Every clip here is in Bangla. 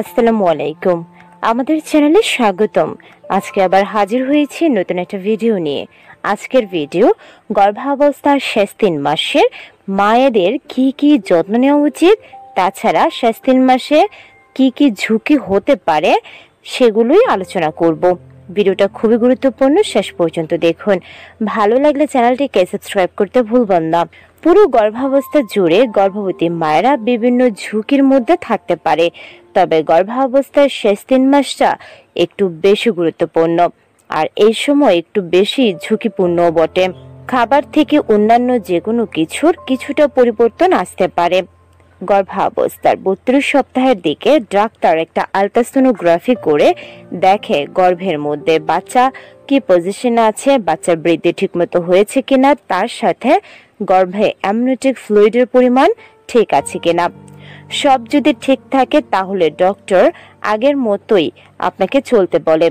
আসসালামু আলাইকুম আমাদের চ্যানেলে স্বাগতম আজকে আবার হাজির হয়েছি নতুন একটা ভিডিও নিয়ে আজকের ভিডিও গর্ভাবস্থার শেষ তিন মাসের মায়েদের কি কি যত্ন নেওয়া উচিত তাছাড়া শেষ তিন মাসে কি কি ঝুঁকি হতে পারে সেগুলোই আলোচনা করব ভিডিওটা খুবই গুরুত্বপূর্ণ শেষ পর্যন্ত দেখুন ভালো লাগলে চ্যানেলটিকে সাবস্ক্রাইব করতে ভুলবেন না পুরো গর্ভাবস্থা জুড়ে গর্ভবতী মায়েরা বিভিন্ন ঝুঁকির মধ্যে থাকতে পারে তবে গর্ভাবস্থার শেষ তিন মাসটা একটু বেশি গুরুত্বপূর্ণ আর এই সময় একটু বেশি ঝুঁকিপূর্ণও বটে খাবার থেকে অন্যান্য যে কোনো কিছুর কিছুটা পরিবর্তন আসতে পারে গর্ভাবস্থার বত্রিশ সপ্তাহের দিকে ডাক্তার একটা আলট্রাসোনোগ্রাফি করে দেখে গর্ভের মধ্যে বাচ্চা কি পজিশনে আছে বাচ্চার বৃদ্ধি ঠিকমতো হয়েছে কিনা তার সাথে গর্ভে অ্যামনিটিক ফ্লুইডের পরিমাণ ঠিক আছে কিনা সব যদি ঠিক থাকে তাহলে ডক্টর আগের মতোই আপনাকে চলতে বলে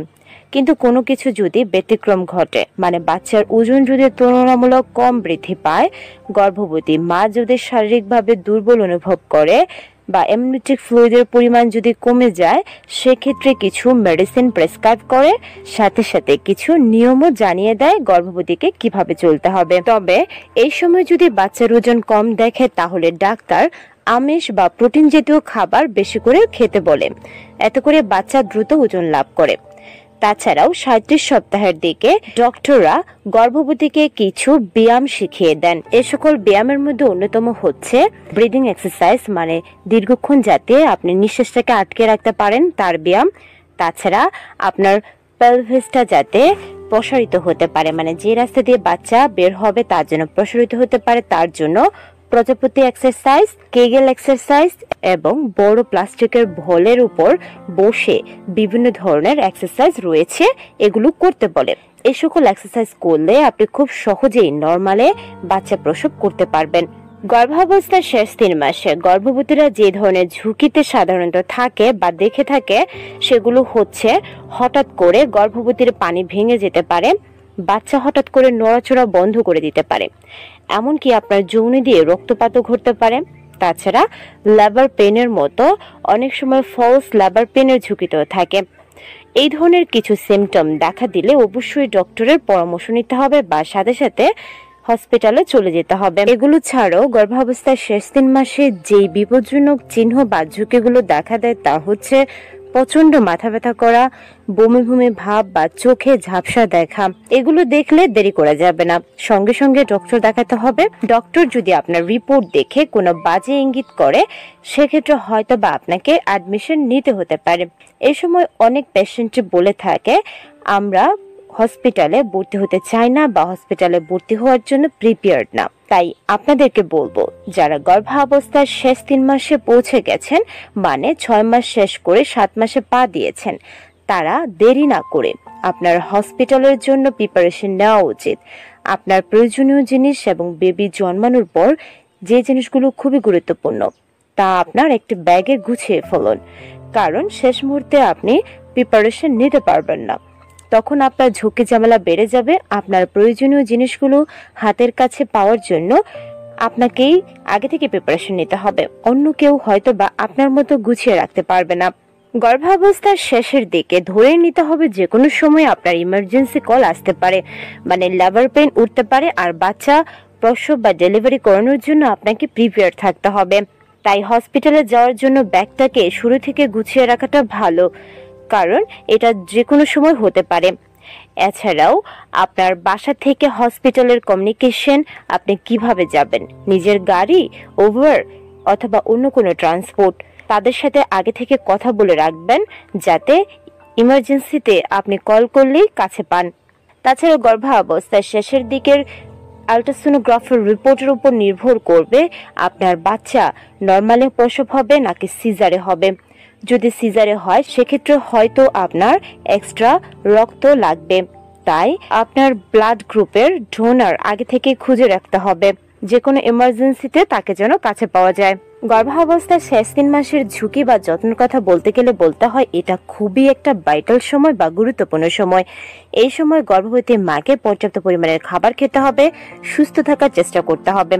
কিন্তু কোনো কিছু যদি ব্যতিক্রম ঘটে মানে বাচ্চার ওজন যদি তুলনামূলক কম বৃদ্ধি পায় গর্ভবতী মা যদি শারীরিকভাবে দুর্বল অনুভব করে বা এমনিটিক ফ্লুইডের পরিমাণ যদি কমে যায় সেক্ষেত্রে কিছু মেডিসিন প্রেসক্রাইব করে সাথে সাথে কিছু নিয়মও জানিয়ে দেয় গর্ভবতীকে কিভাবে চলতে হবে তবে এই সময় যদি বাচ্চার ওজন কম দেখে তাহলে ডাক্তার আমিষ বা প্রোটিন জাতীয় খাবার বেশি করে খেতে বলে এত করে বাচ্চা দ্রুত ওজন লাভ করে তাছাড়াও সাঁত্রিশ সপ্তাহের দিকে ডক্টররা গর্ভবতীকে কিছু ব্যায়াম শিখিয়ে দেন এ সকল ব্যায়ামের মধ্যে অন্যতম হচ্ছে ব্রিদিং এক্সারসাইজ মানে দীর্ঘক্ষণ যাতে আপনি নিঃশ্বাসটাকে আটকে রাখতে পারেন তার ব্যায়াম তাছাড়া আপনার পেলভেসটা যাতে প্রসারিত হতে পারে মানে যে রাস্তা দিয়ে বাচ্চা বের হবে তার জন্য প্রসারিত হতে পারে তার জন্য প্রজাপতি এক্সারসাইজ কেগেল এক্সারসাইজ এবং বড় প্লাস্টিকের ভলের উপর বসে বিভিন্ন ধরনের এক্সারসাইজ রয়েছে এগুলো করতে বলে এই সকল এক্সারসাইজ করলে আপনি খুব সহজেই নর্মালে বাচ্চা প্রসব করতে পারবেন গর্ভাবস্থার শেষ তিন মাসে গর্ভবতীরা যে ধরনের ঝুঁকিতে সাধারণত থাকে বা দেখে থাকে সেগুলো হচ্ছে হঠাৎ করে গর্ভবতীর পানি ভেঙে যেতে পারে বাচ্চা হঠাৎ করে নড়াচড়া বন্ধ করে দিতে পারে এমনকি আপনার যৌনি দিয়ে রক্তপাতও ঘটতে পারে তাছাড়া লেবার পেনের মতো অনেক সময় ফলস লেবার পেনের ঝুঁকিতেও থাকে এই ধরনের কিছু সিমটম দেখা দিলে অবশ্যই ডক্টরের পরামর্শ নিতে হবে বা সাথে সাথে হসপিটালে চলে যেতে হবে এগুলো ছাড়াও গর্ভাবস্থার শেষ তিন মাসে যেই বিপজ্জনক চিহ্ন বা ঝুঁকিগুলো দেখা দেয় তা হচ্ছে প্রচণ্ড মাথা ব্যথা করা বমি বমি ভাব বা চোখে ঝাপসা দেখা এগুলো দেখলে দেরি করা যাবে না সঙ্গে সঙ্গে ডক্টর দেখাতে হবে ডক্টর যদি আপনার রিপোর্ট দেখে কোনো বাজে ইঙ্গিত করে সেক্ষেত্রে হয়তো বা আপনাকে অ্যাডমিশন নিতে হতে পারে এ সময় অনেক পেশেন্ট বলে থাকে আমরা হসপিটালে ভর্তি হতে চাই না বা হসপিটালে ভর্তি হওয়ার জন্য প্রিপেয়ার্ড না তাই আপনাদেরকে বলবো যারা গর্ভাবস্থার শেষ তিন মাসে পৌঁছে গেছেন মানে ছয় মাস শেষ করে সাত মাসে পা দিয়েছেন তারা দেরি না করে আপনার হসপিটালের জন্য প্রিপারেশন নেওয়া উচিত আপনার প্রয়োজনীয় জিনিস এবং বেবি জন্মানোর পর যে জিনিসগুলো খুবই গুরুত্বপূর্ণ তা আপনার একটি ব্যাগে গুছিয়ে ফেলুন কারণ শেষ মুহূর্তে আপনি প্রিপারেশন নিতে পারবেন না তখন আপনার ঝুঁকি ঝামেলা বেড়ে যাবে আপনার প্রয়োজনীয় জিনিসগুলো হাতের কাছে পাওয়ার জন্য আপনাকেই আগে থেকে প্রিপারেশন নিতে হবে অন্য কেউ হয়তো বা আপনার মতো গুছিয়ে রাখতে পারবে না গর্ভাবস্থার শেষের দিকে ধরে নিতে হবে যে কোনো সময় আপনার ইমার্জেন্সি কল আসতে পারে মানে লাভার পেন উঠতে পারে আর বাচ্চা প্রসব বা ডেলিভারি করানোর জন্য আপনাকে প্রিপেয়ার থাকতে হবে তাই হসপিটালে যাওয়ার জন্য ব্যাগটাকে শুরু থেকে গুছিয়ে রাখাটা ভালো কারণ এটা যে কোনো সময় হতে পারে এছাড়াও আপনার বাসা থেকে হসপিটালের কমিউনিকেশন আপনি কিভাবে যাবেন নিজের গাড়ি ওভার অথবা অন্য কোনো ট্রান্সপোর্ট তাদের সাথে আগে থেকে কথা বলে রাখবেন যাতে ইমার্জেন্সিতে আপনি কল করলেই কাছে পান তাছাড়া গর্ভাবস্থার শেষের দিকের আলট্রাসোনোগ্রাফের রিপোর্টের উপর নির্ভর করবে আপনার বাচ্চা নর্মালে প্রসব হবে নাকি সিজারে হবে যদি সিজারে হয় সেক্ষেত্রে হয়তো আপনার এক্সট্রা রক্ত লাগবে তাই আপনার ব্লাড গ্রুপের ডোনার আগে থেকে খুঁজে রাখতে হবে যে কোনো এমার্জেন্সিতে তাকে যেন কাছে পাওয়া যায় গর্ভাবস্থায় শেষ তিন মাসের ঝুঁকি বা যত্নের কথা বলতে গেলে বলতে হয় এটা খুবই একটা ভাইটাল সময় বা গুরুত্বপূর্ণ সময় এই সময় গর্ভবতী মাকে পর্যাপ্ত পরিমাণের খাবার খেতে হবে সুস্থ থাকার চেষ্টা করতে হবে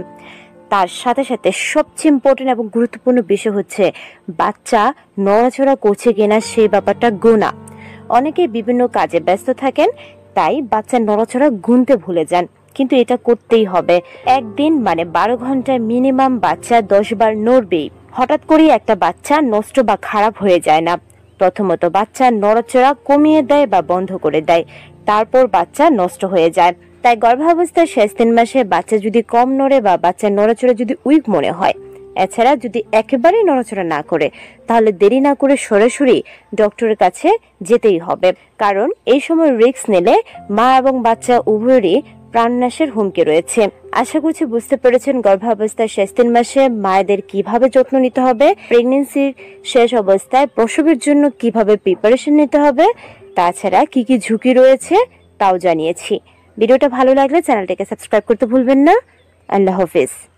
তার সাথে সাথে সবচেয়ে ইম্পর্টেন্ট এবং গুরুত্বপূর্ণ বিষয় হচ্ছে বাচ্চা নড়াচড়া করছে কিনা সেই ব্যাপারটা গোনা অনেকে বিভিন্ন কাজে ব্যস্ত থাকেন তাই বাচ্চা নড়াচড়া গুনতে ভুলে যান কিন্তু এটা করতেই হবে একদিন মানে বারো ঘন্টায় মিনিমাম বাচ্চা দশ বার নড়বেই হঠাৎ করেই একটা বাচ্চা নষ্ট বা খারাপ হয়ে যায় না প্রথমত বাচ্চা নড়াচড়া কমিয়ে দেয় বা বন্ধ করে দেয় তারপর বাচ্চা নষ্ট হয়ে যায় তাই গর্ভাবস্থার শেষ তিন মাসে বাচ্চা যদি কম নড়ে বা বাচ্চার নড়াচড়া যদি উইক মনে হয় এছাড়া যদি একেবারেই নড়াচড়া না করে তাহলে দেরি না করে সরাসরি ডক্টরের কাছে যেতেই হবে কারণ এই সময় রিক্স নিলে মা এবং বাচ্চা উভয়েরই প্রাণনাশের হুমকি রয়েছে আশা করছি বুঝতে পেরেছেন গর্ভাবস্থার শেষ তিন মাসে মায়েদের কিভাবে যত্ন নিতে হবে প্রেগনেন্সির শেষ অবস্থায় প্রসবের জন্য কিভাবে প্রিপারেশন নিতে হবে তাছাড়া কি কি ঝুঁকি রয়েছে তাও জানিয়েছি ভিডিওটা ভালো লাগলে চ্যানেলটাকে সাবস্ক্রাইব করতে ভুলবেন না আল্লাহ হাফিজ